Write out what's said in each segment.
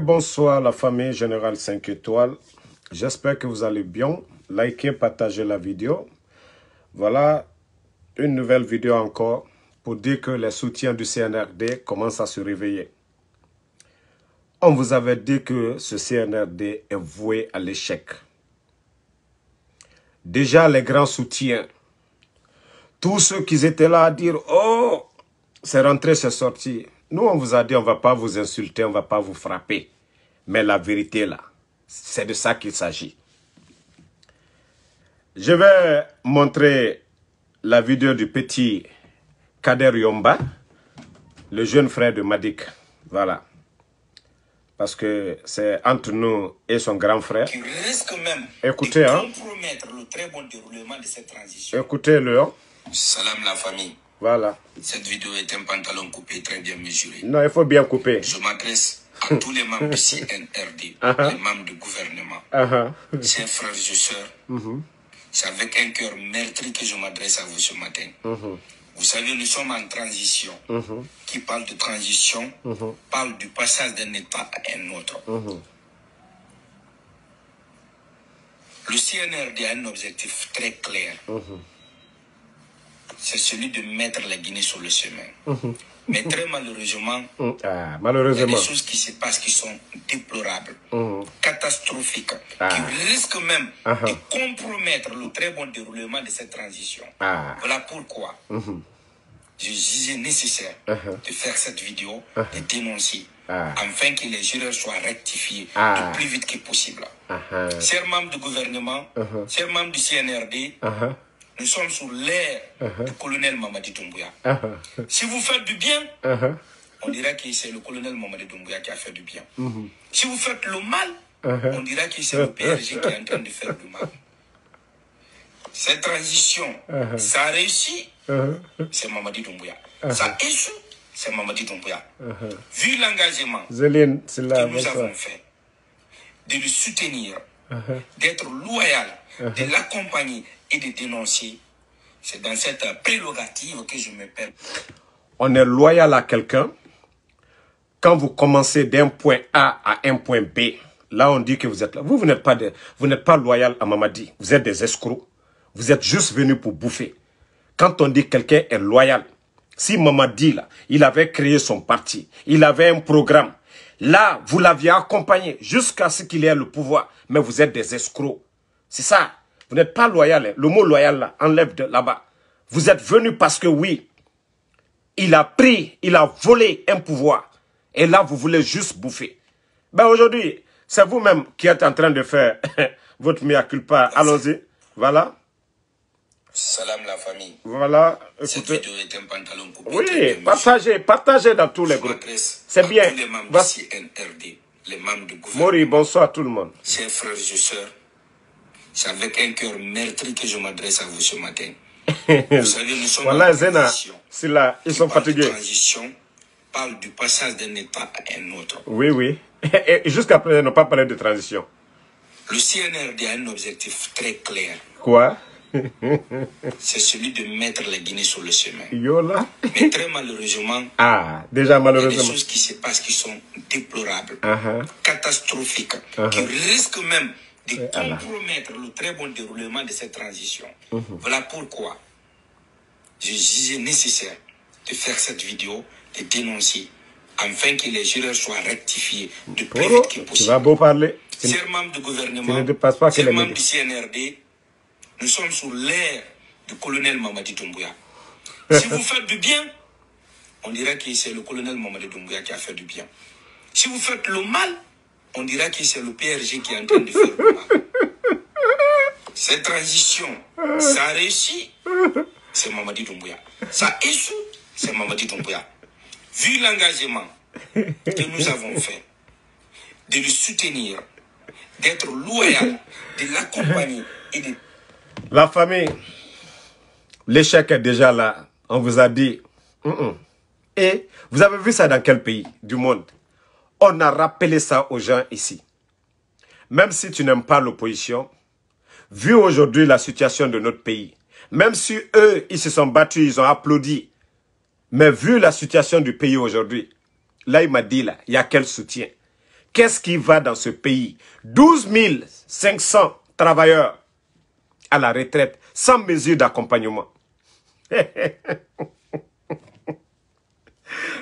bonsoir la famille Générale 5 étoiles. J'espère que vous allez bien. Likez, partagez la vidéo. Voilà une nouvelle vidéo encore pour dire que les soutiens du CNRD commencent à se réveiller. On vous avait dit que ce CNRD est voué à l'échec. Déjà les grands soutiens, tous ceux qui étaient là à dire « Oh, c'est rentré, c'est sorti », nous, on vous a dit, on ne va pas vous insulter, on ne va pas vous frapper. Mais la vérité, là, c'est de ça qu'il s'agit. Je vais montrer la vidéo du petit Kader Yomba, le jeune frère de Madik. Voilà. Parce que c'est entre nous et son grand frère. Qui risque même Écoutez, de hein. compromettre le très bon déroulement de cette transition. Écoutez-le. Hein. Salam la famille. Voilà. Cette vidéo est un pantalon coupé très bien mesuré. Non, il faut bien couper. Je m'adresse à tous les membres du CNRD, ah ah. les membres du gouvernement, uh frères et mhm. C'est avec un cœur meurtri que je m'adresse à vous ce matin. Mhm. Vous savez, nous sommes en transition. Mhm. Qui parle de transition parle du passage d'un état à un autre. Le CNRD a un objectif très clair c'est celui de mettre la Guinée sur le chemin. Mhm. Mais très mhm. ah, malheureusement, il y a des choses qui se passent qui sont déplorables, mhm. catastrophiques, ah. qui risquent même ah, de compromettre le très bon déroulement de cette transition. Voilà pourquoi je disais nécessaire de faire cette vidéo, de dénoncer, afin que les erreurs soient rectifiés le plus vite que possible. Chers membres du gouvernement, chers membres du CNRD, nous sommes sous l'ère du uh-huh. colonel Mamadi Doumbouya. Uh-huh. Si vous faites du bien, uh-huh. on dira que c'est le colonel Mamadi Doumbouya qui a fait du bien. Mm-hmm. Si vous faites le mal, on dira que c'est le PRG qui est en train de faire du mal. Cette transition, ça réussit, c'est Mamadi Doumbouya. Ça échoue, c'est Mamadi Doumbouya. Vu l'engagement que nous avons fait, de le soutenir, d'être loyal, de l'accompagner, et de dénoncer. C'est dans cette prérogative que je me perds. On est loyal à quelqu'un. Quand vous commencez d'un point A à un point B, là on dit que vous êtes là. Vous, vous n'êtes pas, pas loyal à Mamadi. Vous êtes des escrocs. Vous êtes juste venus pour bouffer. Quand on dit quelqu'un est loyal, si Mamadi, là, il avait créé son parti, il avait un programme, là, vous l'aviez accompagné jusqu'à ce qu'il ait le pouvoir, mais vous êtes des escrocs. C'est ça. Vous n'êtes pas loyal. Hein. Le mot loyal, enlève de là-bas. Vous êtes venu parce que oui, il a pris, il a volé un pouvoir. Et là, vous voulez juste bouffer. Ben aujourd'hui, c'est vous-même qui êtes en train de faire votre mea culpa. Allons-y. Voilà. Salam la famille. Voilà. Cette Oui, partagez, partagez dans tous les groupes. C'est bien. Tous les les membres du gouvernement. Mori, bonsoir à tout le monde. Chers frères et c'est avec un cœur meurtri que je m'adresse à vous ce matin. Vous savez, nous sommes en transition. C'est là, ils sont fatigués. transition parle du passage d'un état à un autre. Oui, oui. Et jusqu'à présent, n'ont pas parlé de transition. Le CNRD a un objectif très clair. Quoi C'est celui de mettre la Guinée sur le chemin. Yola. Mais très malheureusement, ah, déjà malheureusement. il y a des choses qui se passent qui sont déplorables, ah, ah. catastrophiques, qui ah, risquent même de compromettre le très bon déroulement de cette transition. Mhm. Voilà pourquoi je disais nécessaire de faire cette vidéo, de dénoncer, afin que les jurés soient rectifiés de plus vite que possible. Tu vas beau parler. Chers membres du gouvernement, chers membres du CNRD, nous sommes sous l'ère du colonel Mamadi Doumbouya. si vous faites du bien, on dirait que c'est le colonel Mamadi Doumbouya qui a fait du bien. Si vous faites le mal, on dira que c'est le PRG qui est en train de faire le Cette transition, ça réussit, c'est Mamadi Doumbouya. Ça échoue, c'est Mamadi Doumbouya. Vu l'engagement que nous avons fait, de le soutenir, d'être loyal, de l'accompagner et de... La famille, l'échec est déjà là. On vous a dit. Et vous avez vu ça dans quel pays du monde on a rappelé ça aux gens ici. Même si tu n'aimes pas l'opposition, vu aujourd'hui la situation de notre pays, même si eux, ils se sont battus, ils ont applaudi, mais vu la situation du pays aujourd'hui, là, il m'a dit, là, il y a quel soutien Qu'est-ce qui va dans ce pays 12 500 travailleurs à la retraite sans mesure d'accompagnement.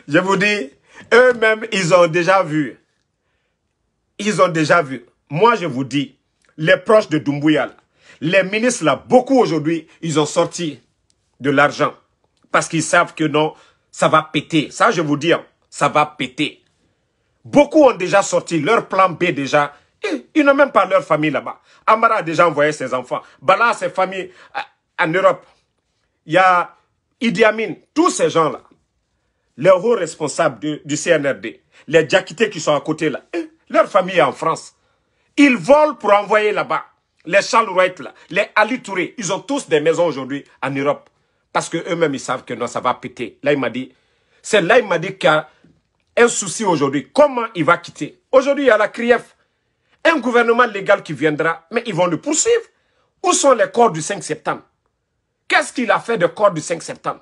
Je vous dis, eux-mêmes, ils ont déjà vu. Ils ont déjà vu. Moi, je vous dis, les proches de Doumbouya, les ministres là, beaucoup aujourd'hui, ils ont sorti de l'argent. Parce qu'ils savent que non, ça va péter. Ça, je vous dis, hein, ça va péter. Beaucoup ont déjà sorti leur plan B déjà. ils n'ont même pas leur famille là-bas. Amara a déjà envoyé ses enfants. Bala ses familles euh, en Europe. Il y a Idi Amin, tous ces gens-là les hauts responsables du CNRD, les Djakités qui sont à côté là, hein, leur famille est en France. Ils volent pour envoyer là-bas. Les Charles Wright là, les Ali Touré, ils ont tous des maisons aujourd'hui en Europe. Parce que mêmes ils savent que non, ça va péter. Là, il m'a dit, c'est là, il m'a dit qu'il y a un souci aujourd'hui. Comment il va quitter Aujourd'hui, il y a la CRIEF. Un gouvernement légal qui viendra, mais ils vont le poursuivre. Où sont les corps du 5 septembre Qu'est-ce qu'il a fait des corps du 5 septembre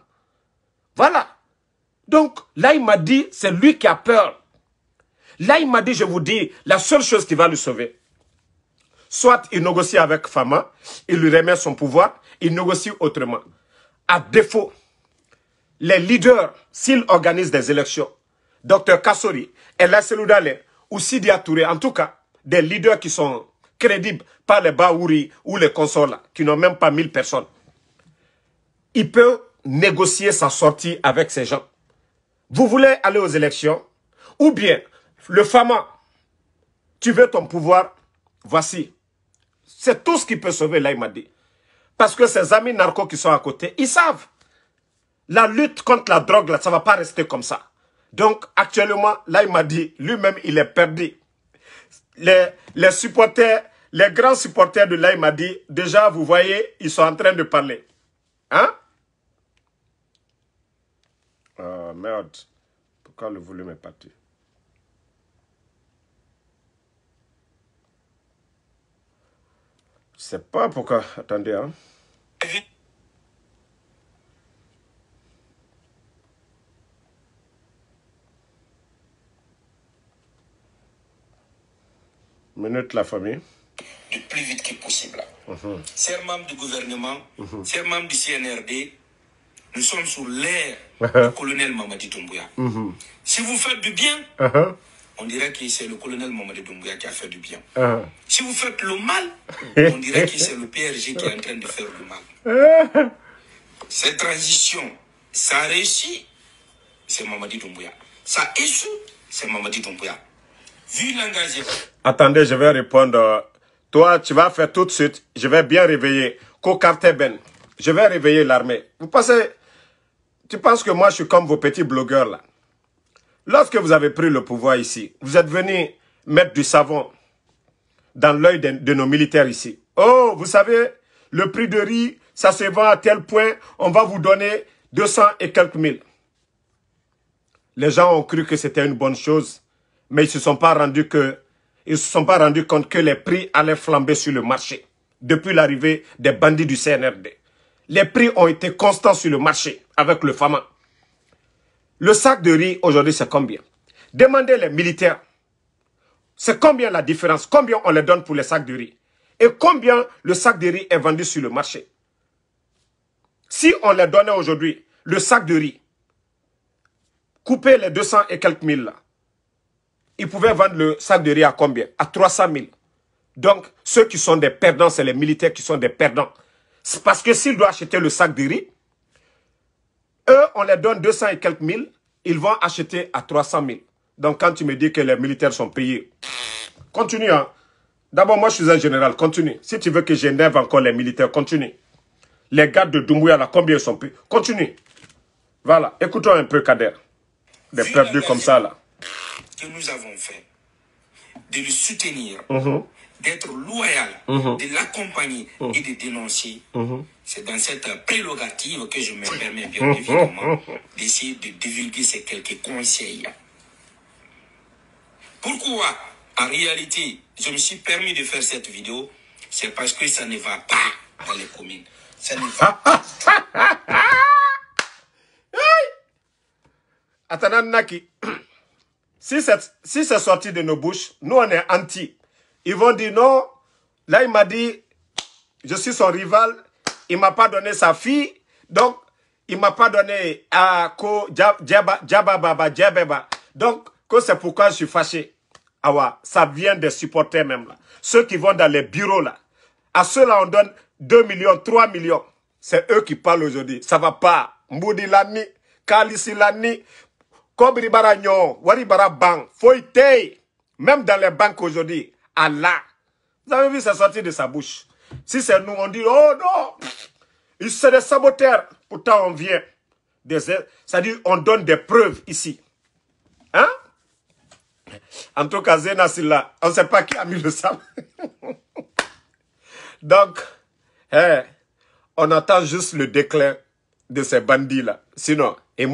Voilà. Donc, là, il m'a dit, c'est lui qui a peur. Là, il m'a dit, je vous dis, la seule chose qui va le sauver, soit il négocie avec Fama, il lui remet son pouvoir, il négocie autrement. À défaut, les leaders, s'ils organisent des élections, Dr Kassori, Ella Seloudale ou Sidi Touré, en tout cas, des leaders qui sont crédibles par les Baouri ou les consorts, qui n'ont même pas 1000 personnes, il peut négocier sa sortie avec ces gens. Vous voulez aller aux élections Ou bien, le FAMA, tu veux ton pouvoir Voici. C'est tout ce qui peut sauver l'Aïmadi. Parce que ses amis narcos qui sont à côté, ils savent. La lutte contre la drogue, ça ne va pas rester comme ça. Donc, actuellement, dit, lui-même, il est perdu. Les, les supporters, les grands supporters de l'Aïmadi, déjà, vous voyez, ils sont en train de parler. Hein ah, merde. Pourquoi le volume est parti Je sais pas pourquoi. Attendez, hein. Minute la famille. Le plus vite que possible. C'est mhm. du gouvernement, c'est mhm. du CNRD, nous sommes sous l'ère du uh-huh. colonel Mamadi Doumbouya. Mm-hmm. Si vous faites du bien, uh-huh. on dirait que c'est le colonel Mamadi Doumbouya qui a fait du bien. Uh-huh. Si vous faites le mal, on dirait que c'est le PRG qui est en train de faire du mal. Cette transition, ça réussit, c'est Mamadi Doumbouya. Ça échoue, c'est Mamadi Doumbouya. Vu l'engagement. Attendez, je vais répondre. Toi, tu vas faire tout de suite. Je vais bien réveiller. Kokarteben. Je vais réveiller l'armée. Vous pensez, tu penses que moi, je suis comme vos petits blogueurs là. Lorsque vous avez pris le pouvoir ici, vous êtes venus mettre du savon dans l'œil de, nos militaires ici. Oh, vous savez, le prix de riz, ça se vend à tel point, on va vous donner 200 et quelques mille. Les gens ont cru que c'était une bonne chose, mais ils ne se sont pas rendus que, ils se sont pas rendus compte que les prix allaient flamber sur le marché depuis l'arrivée des bandits du CNRD les prix ont été constants sur le marché avec le FAMA. Le sac de riz, aujourd'hui, c'est combien Demandez les militaires. C'est combien la différence Combien on les donne pour les sacs de riz Et combien le sac de riz est vendu sur le marché Si on les donnait aujourd'hui, le sac de riz, couper les 200 et quelques mille là, ils pouvaient vendre le sac de riz à combien À 300 000. Donc, ceux qui sont des perdants, c'est les militaires qui sont des perdants. Parce que s'ils doivent acheter le sac de riz, eux, on les donne 200 et quelques mille, ils vont acheter à 300 000. Donc quand tu me dis que les militaires sont payés, continue. Hein. D'abord, moi je suis un général, continue. Si tu veux que j'énerve encore les militaires, continue. Les gardes de Doumbouya, là, combien ils sont payés Continue. Voilà, écoutons un peu Kader. Des perdus comme ça, là. Que nous avons fait de le soutenir, mhm d'être loyal, mhm. de l'accompagner et mhm. de dénoncer. Mhm. C'est dans cette prérogative que je me permets bien évidemment d'essayer de divulguer ces quelques conseils. Pourquoi, en réalité, je me suis permis de faire cette vidéo C'est parce que ça ne va pas dans les communes. Ça ne va pas. naki, si c'est si sorti de nos bouches, nous on est anti. Ils vont dire non. Là, il m'a dit, je suis son rival. Il m'a pas donné sa fille. Donc, il m'a pas donné à Ko Djababa Djababa. Donc, c'est pourquoi je suis fâché. Awa, ça vient des supporters même là. Ceux qui vont dans les bureaux là. À ceux-là, on donne 2 millions, 3 millions. C'est eux qui parlent aujourd'hui. Ça va pas. Mboudi Lani, Kalisi Lani, Kobri Baragnon, Wari Barabang, Foytei. Même dans les banques aujourd'hui, Allah. Vous avez vu, ça sortir de sa bouche. Si c'est nous, on dit, oh non, ils sont des saboteurs. Pourtant, on vient. C'est-à-dire, on donne des preuves ici. Hein? En tout cas, Zéna, on sait pas qui a mis le sable. Donc, hein, on attend juste le déclin de ces bandits-là. Sinon, Et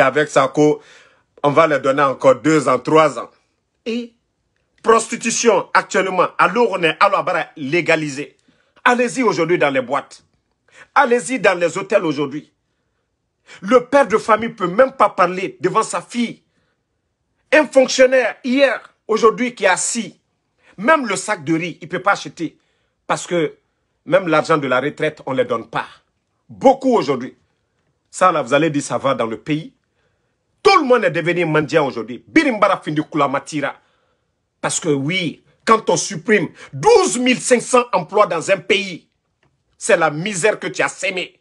avec Sako, on va leur donner encore deux ans, trois ans. Et prostitution actuellement, alors on est alors légalisé. Allez-y aujourd'hui dans les boîtes. Allez-y dans les hôtels aujourd'hui. Le père de famille peut même pas parler devant sa fille. Un fonctionnaire hier, aujourd'hui qui est assis, même le sac de riz, il peut pas acheter parce que même l'argent de la retraite, on ne les donne pas. Beaucoup aujourd'hui. Ça là, vous allez dire ça va dans le pays. Tout le monde est devenu mendiant aujourd'hui. Birimbara Findi matira. Parce que oui, quand on supprime 12 500 emplois dans un pays, c'est la misère que tu as sémée.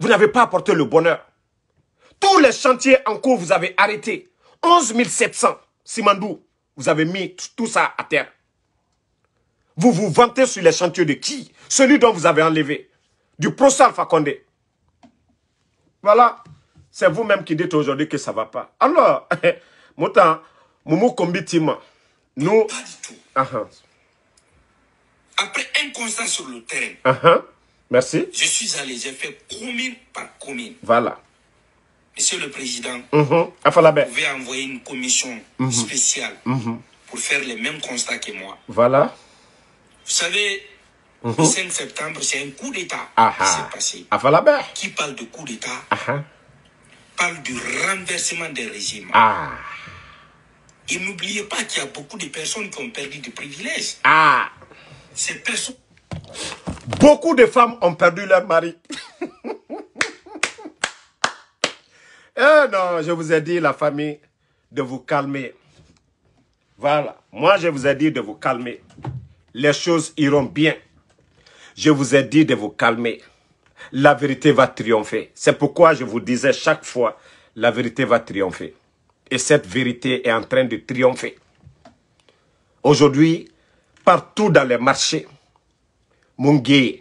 Vous n'avez pas apporté le bonheur. Tous les chantiers en cours, vous avez arrêté. 11 700, Simandou, vous avez mis tout ça à terre. Vous vous vantez sur les chantiers de qui Celui dont vous avez enlevé. Du Prosal Fakonde. Voilà. C'est vous-même qui dites aujourd'hui que ça ne va pas. Alors, temps... Moumou Kombitima, nous... Pas du tout. Après un constat sur le terrain, Merci. je suis allé, j'ai fait commune par commune. Voilà. Monsieur le Président, mm-hmm. vous pouvez envoyer une commission mm-hmm. spéciale mm-hmm. pour faire les mêmes constats que moi. Voilà. Vous savez, le 5 septembre, c'est un coup d'État qui s'est passé. Qui parle de coup d'État parle du renversement des régimes. Ah. Et n'oubliez pas qu'il y a beaucoup de personnes qui ont perdu des privilèges. Ah. Ces personnes. Beaucoup de femmes ont perdu leur mari. eh non, je vous ai dit, la famille, de vous calmer. Voilà. Moi, je vous ai dit de vous calmer. Les choses iront bien. Je vous ai dit de vous calmer. La vérité va triompher. C'est pourquoi je vous disais chaque fois, la vérité va triompher. Et cette vérité est en train de triompher. Aujourd'hui, partout dans les marchés, Mungi,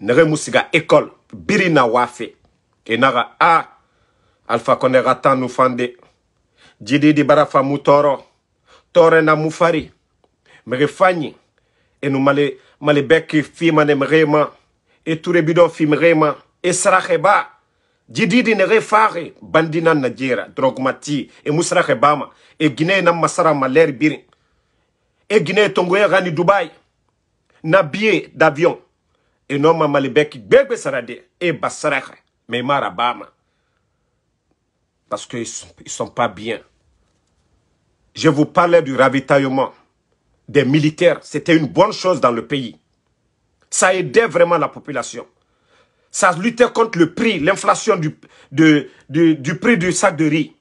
Neremusiga, école, Birina Wafe, et A, Alpha Koneratan Nufande, Djidi di Barafa Mutoro, Torena Mufari, Merefani, et nous malé, malé beki fimane mrema, et tout le fimrema, et Saracheba, jididi ne refare bandina na drogmati e musraxe bama e Guinée na masara maler birin e guinee tongoye gani dubai na bien d'avion e no mamali beki Sarade, et e mais mara bama parce que ils sont, sont pas bien je vous parlais du ravitaillement des militaires c'était une bonne chose dans le pays ça aidait vraiment la population ça luttait contre le prix, l'inflation du, du, prix du sac de riz.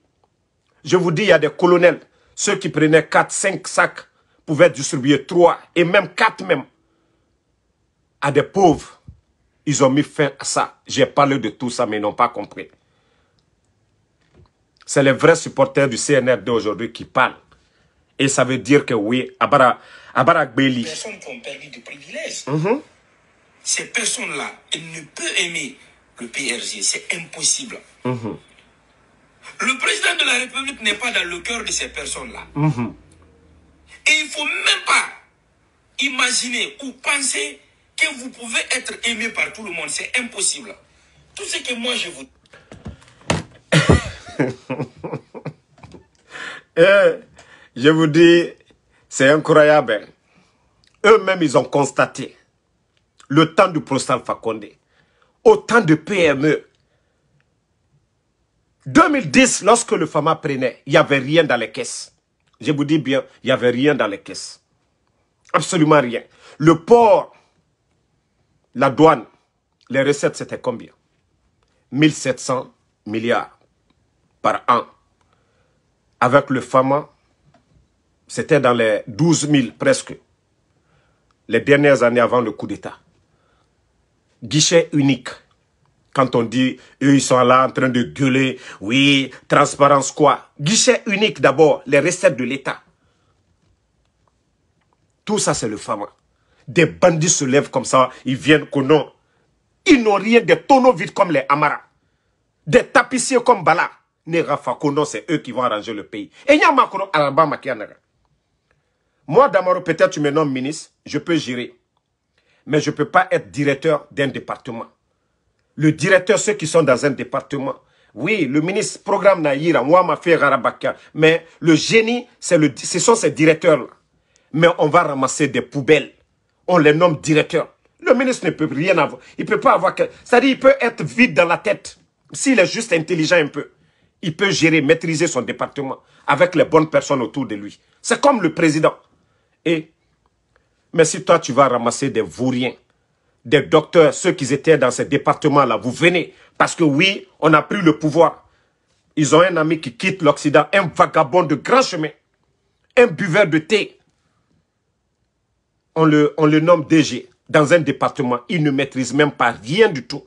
Je vous dis, il y a des colonels, ceux qui prenaient 4, 5 sacs pouvaient distribuer 3 et même 4 même à des pauvres. Ils ont mis fin à ça. J'ai parlé de tout ça, mais ils n'ont pas compris. C'est les vrais supporters du CNRD aujourd'hui qui parlent. Et ça veut dire que oui, Abara, Abara Gbeli ces personnes-là, elles ne peuvent aimer le PRG. C'est impossible. Mhm. Le président de la République n'est pas dans le cœur de ces personnes-là. Mhm. Et il ne faut même pas imaginer ou penser que vous pouvez être aimé par tout le monde. C'est impossible. Tout ce que moi je vous... Eh, je vous dis, c'est incroyable. Eux-mêmes, ils ont constaté le temps du professeur Fakonde, au temps de PME. 2010, lorsque le FAMA prenait, il n'y avait rien dans les caisses. Je vous dis bien, il n'y avait rien dans les caisses. Absolument rien. Le port, la douane, les recettes, c'était combien 1700 milliards par an. Avec le FAMA, c'était dans les 12 000 presque. Les dernières années avant le coup d'État guichet unique. Quand on dit, eux, ils sont là en train de gueuler, oui, transparence quoi. Guichet unique d'abord, les recettes de l'État. Tout ça, c'est le fama. Des bandits se lèvent comme ça, ils viennent qu'on non Ils n'ont rien des tonneaux vides comme les Amara. Des tapissiers comme Bala. Ne c'est eux qui vont arranger le pays. Et Moi, Damaro, peut-être tu me nommes ministre, je peux gérer mais je ne peux pas être directeur d'un département. Le directeur, ceux qui sont dans un département. Oui, le ministre programme Naïra, faire Harabaka. mais le génie, le, ce sont ces directeurs-là. Mais on va ramasser des poubelles. On les nomme directeurs. Le ministre ne peut rien avoir. Il ne peut pas avoir... C'est-à-dire il peut être vide dans la tête. S'il est juste intelligent un peu, il peut gérer, maîtriser son département avec les bonnes personnes autour de lui. C'est comme le président. Et mais si toi, tu vas ramasser des vauriens, des docteurs, ceux qui étaient dans ces départements-là, vous venez. Parce que oui, on a pris le pouvoir. Ils ont un ami qui quitte l'Occident, un vagabond de grand chemin, un buveur de thé. On le, nomme DG dans un département. Il ne maîtrise même pas rien du tout.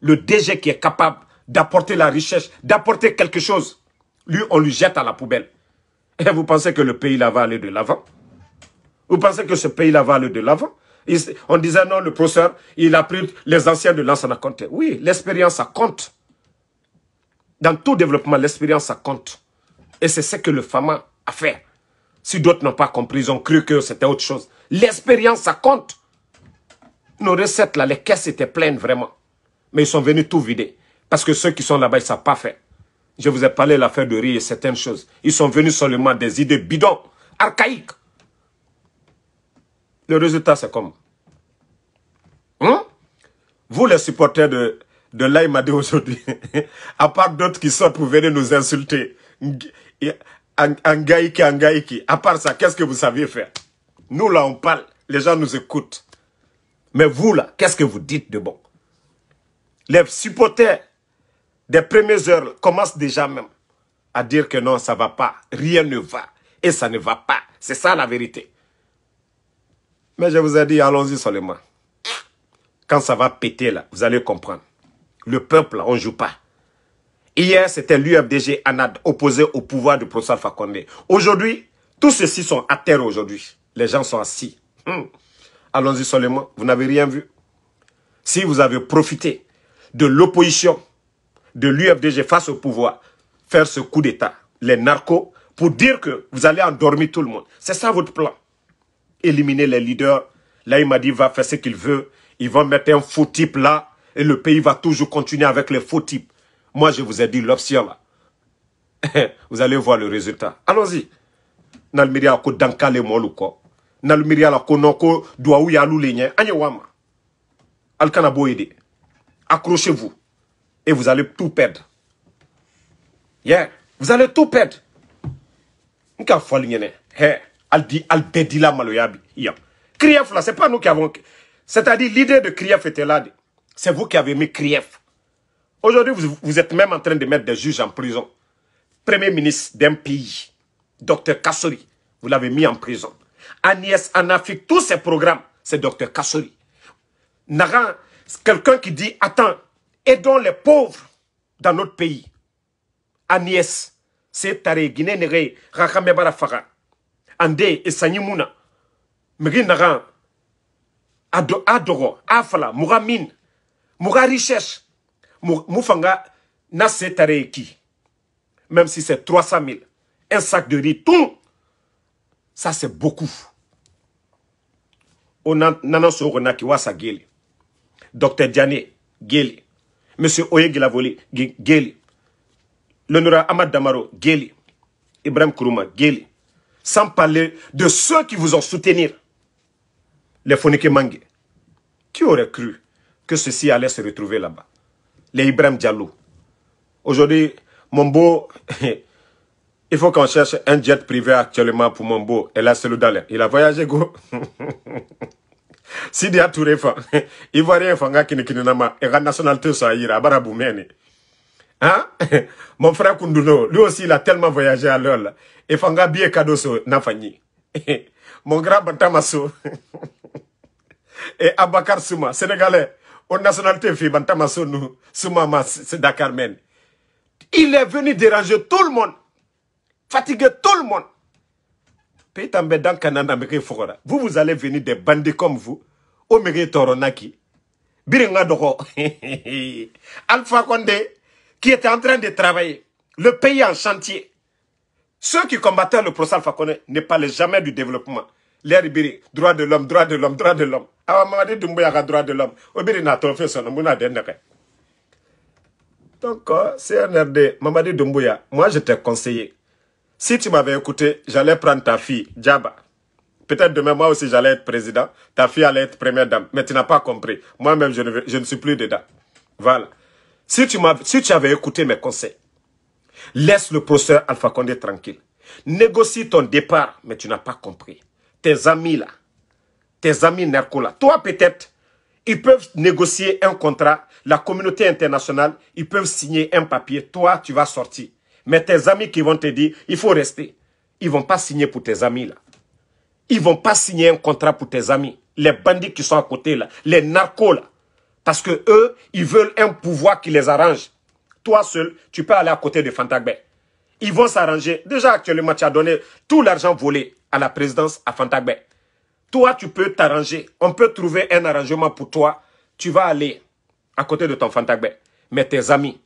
Le DG qui est capable d'apporter la recherche, d'apporter quelque chose, lui, on lui jette à la poubelle. Et vous pensez que le pays là va aller de l'avant vous pensez que ce pays-là va aller de l'avant On disait non, le professeur, il a pris les anciens de l'ancien compter. Oui, l'expérience, ça compte. Dans tout développement, l'expérience, ça compte. Et c'est ce que le FAMA a fait. Si d'autres n'ont pas compris, ils ont cru que c'était autre chose. L'expérience, ça compte. Nos recettes, là, les caisses étaient pleines, vraiment. Mais ils sont venus tout vider. Parce que ceux qui sont là-bas, ils ne savent pas faire. Je vous ai parlé de l'affaire de riz et certaines choses. Ils sont venus seulement des idées bidons, archaïques. Le résultat, c'est comme... Hein? Vous, les supporters de, de aujourd'hui, à part d'autres qui sortent pour venir nous insulter, Angaïki, Angaïki, à part ça, qu'est-ce que vous saviez faire Nous, là, on parle, les gens nous écoutent. Mais vous, là, qu'est-ce que vous dites de bon Les supporters des premières heures commencent déjà même à dire que non, ça va pas, rien ne va, et ça ne va pas. C'est ça la vérité. Mais je vous ai dit, allons-y seulement. Quand ça va péter là, vous allez comprendre. Le peuple, on ne joue pas. Hier, c'était l'UFDG ANAD opposé au pouvoir de Professeur Fakonde. Aujourd'hui, tous ceux-ci sont à terre aujourd'hui. Les gens sont assis. Hmm. Allons-y seulement. Vous n'avez rien vu. Si vous avez profité de l'opposition de l'UFDG face au pouvoir, faire ce coup d'État, les narcos, pour dire que vous allez endormir tout le monde. C'est ça votre plan éliminer les leaders. Là, il m'a dit, va faire ce qu'il veut. Il va mettre un faux type là et le pays va toujours continuer avec les faux types. Moi, je vous ai dit l'option là. vous allez voir le résultat. Allons-y. Nalmiria ko le moluko. Nalmiria la konoko duaou yalu lenye. anyoama. Alkanabo aidé. Accrochez-vous. Et vous allez tout perdre. Yeah. Vous allez tout perdre. Nka folignene. Hey. Aldi, Albedila Maloyabi. Krief, là, c'est pas nous qui avons... C'est-à-dire, l'idée de Krief était là. C'est vous qui avez mis Krief. Aujourd'hui, vous, êtes même en train de mettre des juges en prison. Premier ministre d'un pays, Dr Kassori, vous l'avez mis en prison. Agnès Afrique, tous ces programmes, c'est Dr Kassori. Naran, quelqu'un qui dit, attends, aidons les pauvres dans notre pays. Agnès, c'est Tare Guinée Nere, Rakamebara Farah. Andé, et sanyi muna migi naga ado adogo afala mugamin min muga recherche mufanga na setare même si c'est 300 000 un sac de riz tout ça c'est beaucoup On nana sogo na ki wasa geli docteur Diané geli monsieur Oye Gilavoli geli l'honorable Amad Damaro geli Ibrahim Kuruma geli sans parler de ceux qui vous ont soutenu, les Fonike Mange. Qui aurait cru que ceci allait se retrouver là-bas Les Ibrahim Diallo. Aujourd'hui, Mombo, il faut qu'on cherche un jet privé actuellement pour Mombo. Et là, c'est le Dalai. Il a voyagé, go. Sidi Touré, rien, il et nationalité, ça ira, Hein? Mon frère Kunduno, lui aussi, il a tellement voyagé à l'heure. Et Fanga Bie Kadoso, Nafani. Mon grand Bantamasso. Et Abakar Souma, Sénégalais. Au nationalité, fille Bantamaso, nous, Souma, c'est Dakar, Il est venu déranger tout le monde. Fatiguer tout le monde. Vous, vous allez venir des bandits comme vous. au Toronaki. Biringa Doko. Alpha Condé qui était en train de travailler, le pays en chantier. Ceux qui combattaient le procès Alpha n'est ne parlaient jamais du développement. Les Ibiri, droit de l'homme, droit de l'homme, droit de l'homme. Alors Mamadi Doumbouya droit de l'homme. Obiri n'a fait son Donc, euh, CNRD, Mamadi Doumbouya, moi je t'ai conseillé. Si tu m'avais écouté, j'allais prendre ta fille, Djaba. Peut-être demain, moi aussi, j'allais être président. Ta fille allait être première dame. Mais tu n'as pas compris. Moi-même, je, je ne suis plus dedans. Voilà. Si tu, avais écouté mes conseils, laisse le professeur Alpha Condé tranquille. Négocie ton départ, mais tu n'as pas compris. Tes amis là, tes amis narcos là, toi peut-être, ils peuvent négocier un contrat, la communauté internationale, ils peuvent signer un papier, toi tu vas sortir. Mais tes amis qui vont te dire, il faut rester, ils vont pas signer pour tes amis là. Ils vont pas signer un contrat pour tes amis. Les bandits qui sont à côté là, les narcos là, parce que eux, ils veulent un pouvoir qui les arrange. Toi seul, tu peux aller à côté de Fantagbé. Ils vont s'arranger. Déjà, actuellement, tu as donné tout l'argent volé à la présidence à Fantagbé. Toi, tu peux t'arranger. On peut trouver un arrangement pour toi. Tu vas aller à côté de ton Fantagbé. Mais tes amis,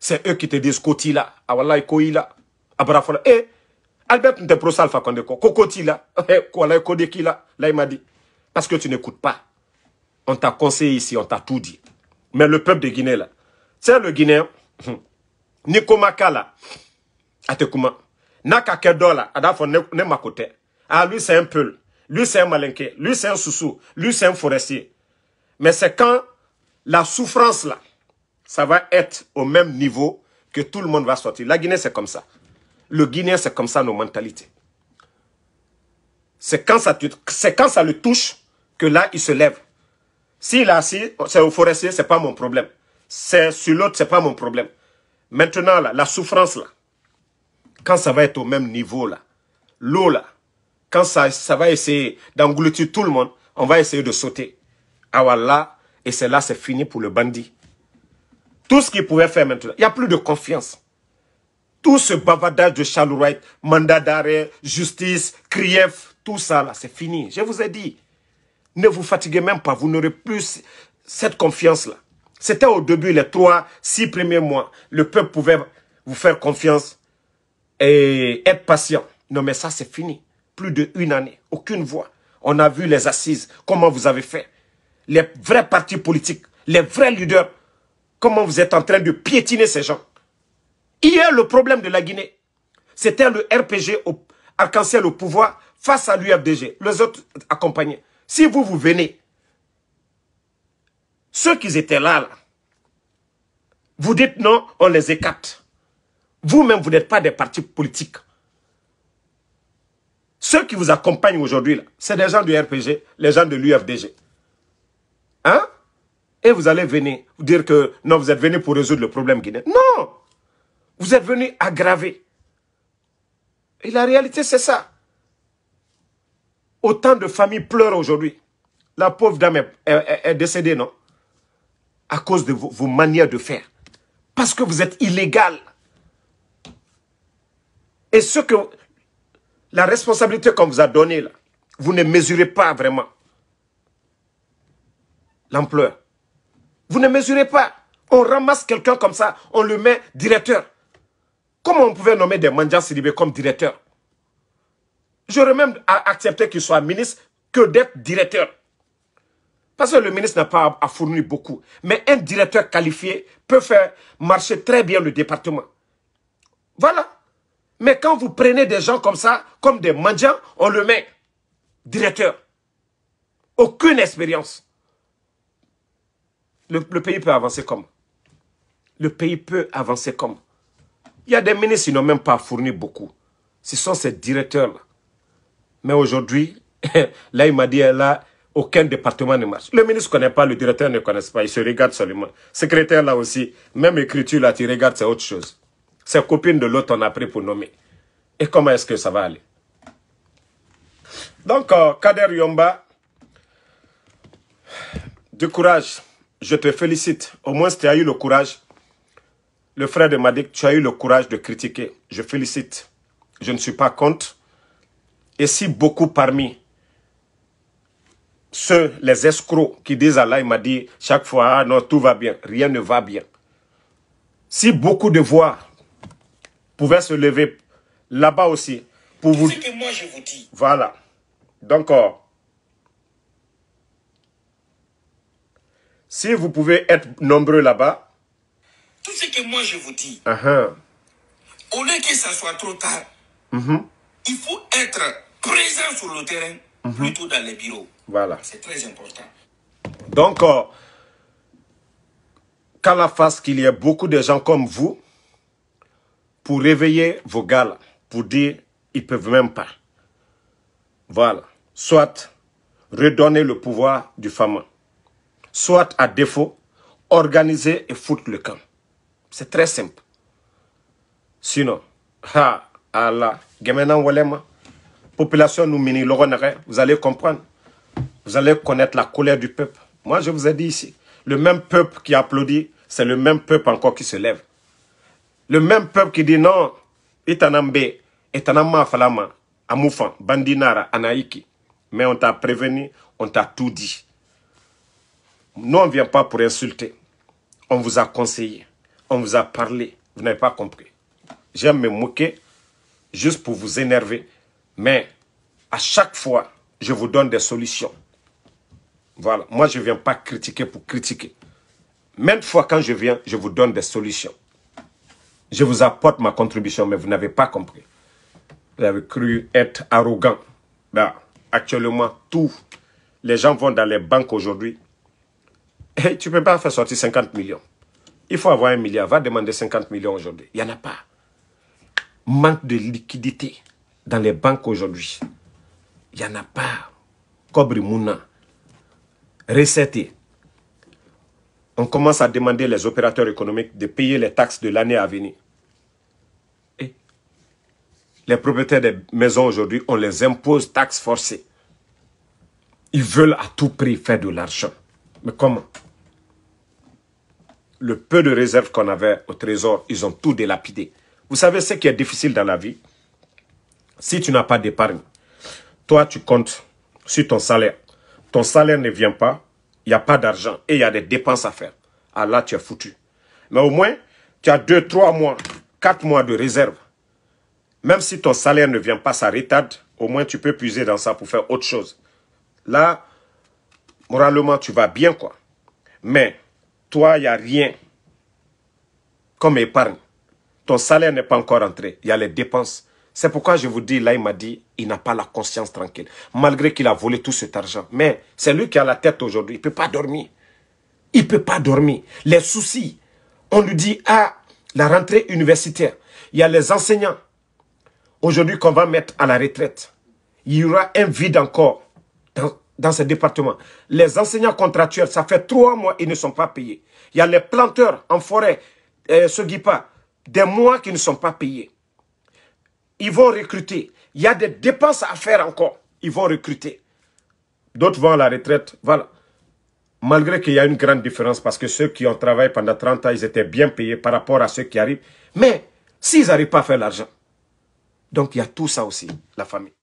c'est eux qui te disent Kotila, Awalai Koila, Abrafola. Eh, Albert Nteprosal là, Kokotila, de eh, Kodekila. Là, il m'a dit. Parce que tu n'écoutes pas on t'a conseillé ici, on t'a tout dit. Mais le peuple de Guinée, là, c'est le Guinéen, hmm. Nikomaka, là, Atekuma, Naka Kedola, là, Nemakote. Ah, lui, c'est un peul. Lui, c'est un malinqué. Lui, c'est un soussou. Lui, c'est un forestier. Mais c'est quand la souffrance, là, ça va être au même niveau que tout le monde va sortir. La Guinée, c'est comme ça. Le Guinéen, c'est comme ça, nos mentalités. C'est quand, quand ça le touche que là, il se lève. Si là, assis, c'est au forestier, c'est pas mon problème. C'est sur l'autre, ce c'est pas mon problème. Maintenant, là, la souffrance, là, quand ça va être au même niveau, là, l'eau, là, quand ça, va essayer d'engloutir tout le monde, on va essayer de sauter. Ah voilà, et c'est là, c'est fini pour le bandit. Tout ce qu'il pouvait faire maintenant, il n'y a plus de confiance. Tout ce bavardage de Charles Wright, mandat d'arrêt, justice, CRIEF, tout ça là, c'est fini. Je vous ai dit, ne vous fatiguez même pas. Vous n'aurez plus cette confiance-là. C'était au début, les trois, six premiers mois. Le peuple pouvait vous faire confiance et être patient. Non, mais ça, c'est fini. Plus d'une année. Aucune voix. On a vu les assises. Comment vous avez fait. Les vrais partis politiques, les vrais leaders. Comment vous êtes en train de piétiner ces gens. Hier, le problème de la Guinée, c'était le RPG arc-en-ciel au pouvoir face à l'UFDG. Les autres accompagnés. Si vous, vous venez, ceux qui étaient là, vous dites non, on les écarte. Vous-même, vous, n'êtes pas des partis politiques. Ceux qui vous accompagnent aujourd'hui, c'est des gens du RPG, les gens de l'UFDG. Hein? Et vous allez venir dire que non, vous êtes venus pour résoudre le problème guinéen. Non! Vous êtes venus aggraver. Et la réalité, c'est ça. Autant de familles pleurent aujourd'hui. La pauvre dame est, décédée, non À cause de vos, manières de faire. Parce que vous êtes illégal. Et ce que... La responsabilité qu'on vous a donnée, là, vous ne mesurez pas vraiment l'ampleur. Vous ne mesurez pas. On ramasse quelqu'un comme ça, on le met directeur. Comment on pouvait nommer des mendiants Libé comme directeur J'aurais même accepté qu'il soit ministre que d'être directeur. Parce que le ministre n'a pas à fournir beaucoup. Mais un directeur qualifié peut faire marcher très bien le département. Voilà. Mais quand vous prenez des gens comme ça, comme des mendiants, on le met directeur. Aucune expérience. Le, le, pays peut avancer comme. Le pays peut avancer comme. Il y a des ministres qui n'ont même pas fourni beaucoup. Ce sont ces directeurs-là mais aujourd'hui, là, il m'a dit, là, aucun département ne marche. Le ministre ne connaît pas, le directeur ne connaît pas, il se regarde seulement. Secrétaire là aussi, même écriture là, tu regardes, c'est autre chose. C'est copine de l'autre, on a pris pour nommer. Et comment est-ce que ça va aller Donc, euh, Kader Yomba, du courage, je te félicite. Au moins, tu as eu le courage. Le frère de Madik, tu as eu le courage de critiquer. Je félicite. Je ne suis pas contre. Et si beaucoup parmi ceux, les escrocs qui disent Allah, il m'a dit chaque fois, ah non, tout va bien, rien ne va bien. Si beaucoup de voix pouvaient se lever là-bas aussi, pour vous... Ce que moi je vous dis. Voilà. Donc, euh, si vous pouvez être nombreux là-bas... Tout ce que moi je vous dis, uh-huh. au lieu que ça soit trop tard, mm-hmm. il faut être présent sur le terrain mhm. plutôt dans les bureaux. Voilà. C'est très important. Donc, euh, quand la face qu'il y a beaucoup de gens comme vous pour réveiller vos gars, pour dire ils peuvent même pas. Voilà. Soit redonner le pouvoir du Fama, soit à défaut, organiser et foutre le camp. C'est très simple. Sinon, ha, Allah, Wolema population nous mini vous allez comprendre. Vous allez connaître la colère du peuple. Moi, je vous ai dit ici, le même peuple qui applaudit, c'est le même peuple encore qui se lève. Le même peuple qui dit non, Bandinara, Mais on t'a prévenu, on t'a tout dit. Nous, on ne vient pas pour insulter. On vous a conseillé, on vous a parlé. Vous n'avez pas compris. J'aime me moquer juste pour vous énerver mais à chaque fois, je vous donne des solutions. Voilà. Moi, je ne viens pas critiquer pour critiquer. Même fois quand je viens, je vous donne des solutions. Je vous apporte ma contribution, mais vous n'avez pas compris. Vous avez cru être arrogant. Bah, actuellement, tous Les gens vont dans les banques aujourd'hui. Et eh, tu ne peux pas faire sortir 50 millions. Il faut avoir un milliard. Va demander 50 millions aujourd'hui. Il n'y en a pas. Manque de liquidité dans les banques aujourd'hui. Il n'y en a pas. Cobre Mouna. Recette. On commence à demander les opérateurs économiques de payer les taxes de l'année à venir. Et les propriétaires des maisons aujourd'hui, on les impose taxes forcées. Ils veulent à tout prix faire de l'argent. Mais comment Le peu de réserves qu'on avait au trésor, ils ont tout délapidé. Vous savez ce qui est difficile dans la vie si tu n'as pas d'épargne, toi, tu comptes sur ton salaire. Ton salaire ne vient pas, il n'y a pas d'argent et il y a des dépenses à faire. Ah là, tu es foutu. Mais au moins, tu as 2, 3 mois, 4 mois de réserve. Même si ton salaire ne vient pas, ça retarde. Au moins, tu peux puiser dans ça pour faire autre chose. Là, moralement, tu vas bien, quoi. Mais toi, il n'y a rien comme épargne. Ton salaire n'est pas encore entré. Il y a les dépenses. C'est pourquoi je vous dis, là, il m'a dit, il n'a pas la conscience tranquille. Malgré qu'il a volé tout cet argent. Mais c'est lui qui a la tête aujourd'hui. Il ne peut pas dormir. Il ne peut pas dormir. Les soucis. On lui dit, ah, la rentrée universitaire. Il y a les enseignants. Aujourd'hui, qu'on va mettre à la retraite. Il y aura un vide encore dans, ce département. Les enseignants contractuels, ça fait trois mois, ils ne sont pas payés. Il y a les planteurs en forêt, euh, ce qui pas, des mois qui ne sont pas payés ils vont recruter. Il y a des dépenses à faire encore. Ils vont recruter. D'autres vont à la retraite. Voilà. Malgré qu'il y a une grande différence parce que ceux qui ont travaillé pendant 30 ans, ils étaient bien payés par rapport à ceux qui arrivent. Mais s'ils n'arrivent pas à faire l'argent. Donc il y a tout ça aussi, la famille.